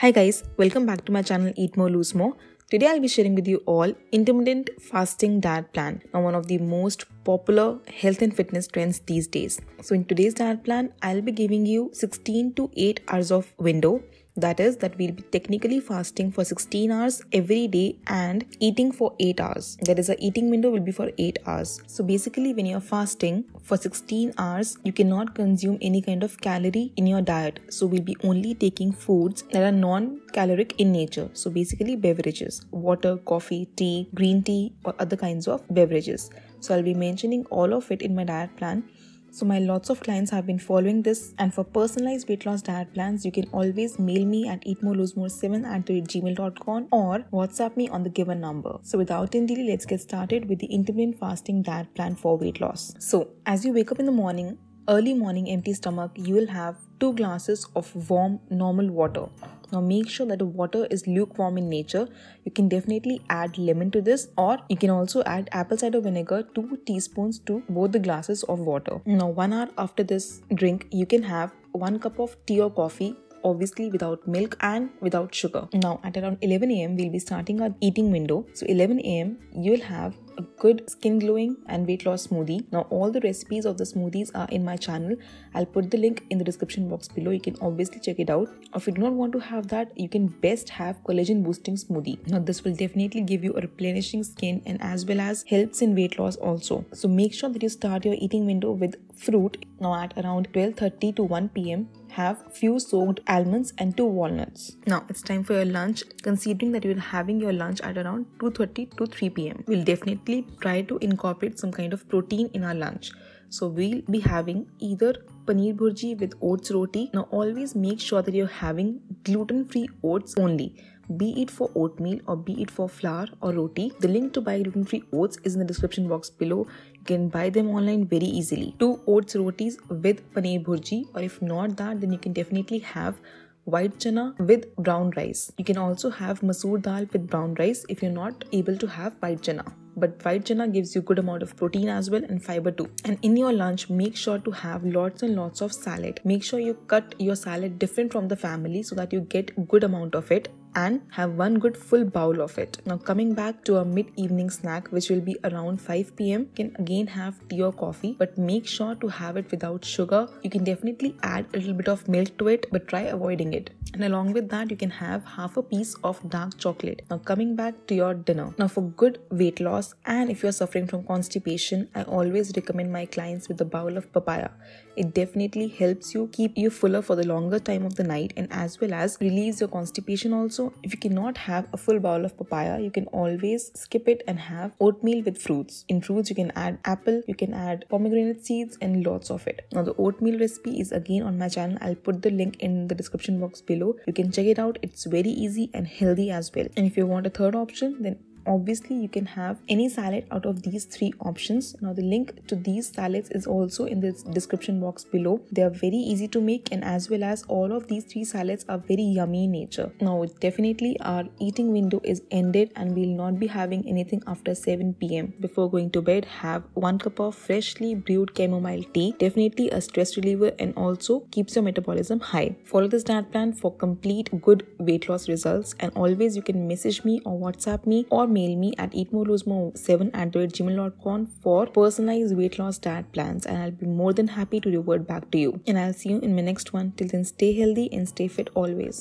Hi guys, welcome back to my channel Eat More Lose More. Today I'll be sharing with you all intermittent fasting diet plan, now one of the most popular health and fitness trends these days. So in today's diet plan, I'll be giving you 16 to 8 hours of window that is, that we'll be technically fasting for 16 hours every day and eating for 8 hours. That is, our eating window will be for 8 hours. So basically, when you're fasting for 16 hours, you cannot consume any kind of calorie in your diet. So we'll be only taking foods that are non caloric in nature. So basically, beverages, water, coffee, tea, green tea, or other kinds of beverages. So I'll be mentioning all of it in my diet plan so my lots of clients have been following this and for personalized weight loss diet plans, you can always mail me at eatmorelosemore7 at gmail.com or WhatsApp me on the given number. So without any delay, let's get started with the intermittent fasting diet plan for weight loss. So as you wake up in the morning, early morning empty stomach, you will have two glasses of warm normal water now make sure that the water is lukewarm in nature. You can definitely add lemon to this or you can also add apple cider vinegar 2 teaspoons to both the glasses of water. Now 1 hour after this drink you can have 1 cup of tea or coffee obviously without milk and without sugar. Now, at around 11 am, we'll be starting our eating window. So, 11 am, you'll have a good skin glowing and weight loss smoothie. Now, all the recipes of the smoothies are in my channel. I'll put the link in the description box below. You can obviously check it out. If you do not want to have that, you can best have collagen boosting smoothie. Now, this will definitely give you a replenishing skin and as well as helps in weight loss also. So, make sure that you start your eating window with fruit. Now, at around 12:30 to 1 pm, have few soaked almonds and two walnuts. Now it's time for your lunch. Considering that you're having your lunch at around 2:30 to 3 p.m., we'll definitely try to incorporate some kind of protein in our lunch. So we'll be having either paneer bhurji with oats roti. Now always make sure that you're having gluten-free oats only be it for oatmeal or be it for flour or roti. The link to buy gluten free oats is in the description box below can buy them online very easily. Two oats rotis with paneer bhurji or if not that then you can definitely have white chana with brown rice. You can also have masoor dal with brown rice if you're not able to have white chana. But white chana gives you good amount of protein as well and fiber too. And in your lunch, make sure to have lots and lots of salad. Make sure you cut your salad different from the family so that you get good amount of it and have one good full bowl of it. Now coming back to our mid-evening snack which will be around 5 pm you can again have tea or coffee but make sure to have it without sugar. You can definitely add a little bit of milk to it but try avoiding it and along with that you can have half a piece of dark chocolate now coming back to your dinner now for good weight loss and if you are suffering from constipation i always recommend my clients with a bowl of papaya it definitely helps you keep you fuller for the longer time of the night and as well as release your constipation also if you cannot have a full bowl of papaya you can always skip it and have oatmeal with fruits in fruits you can add apple you can add pomegranate seeds and lots of it now the oatmeal recipe is again on my channel i'll put the link in the description box below below you can check it out it's very easy and healthy as well and if you want a third option then obviously you can have any salad out of these three options now the link to these salads is also in the description box below they are very easy to make and as well as all of these three salads are very yummy in nature now definitely our eating window is ended and we'll not be having anything after 7 pm before going to bed have one cup of freshly brewed chamomile tea definitely a stress reliever and also keeps your metabolism high follow this diet plan for complete good weight loss results and always you can message me or whatsapp me or mail me at eatmorelosemore7 at gmail.com for personalized weight loss diet plans and I'll be more than happy to revert back to you. And I'll see you in my next one. Till then, stay healthy and stay fit always.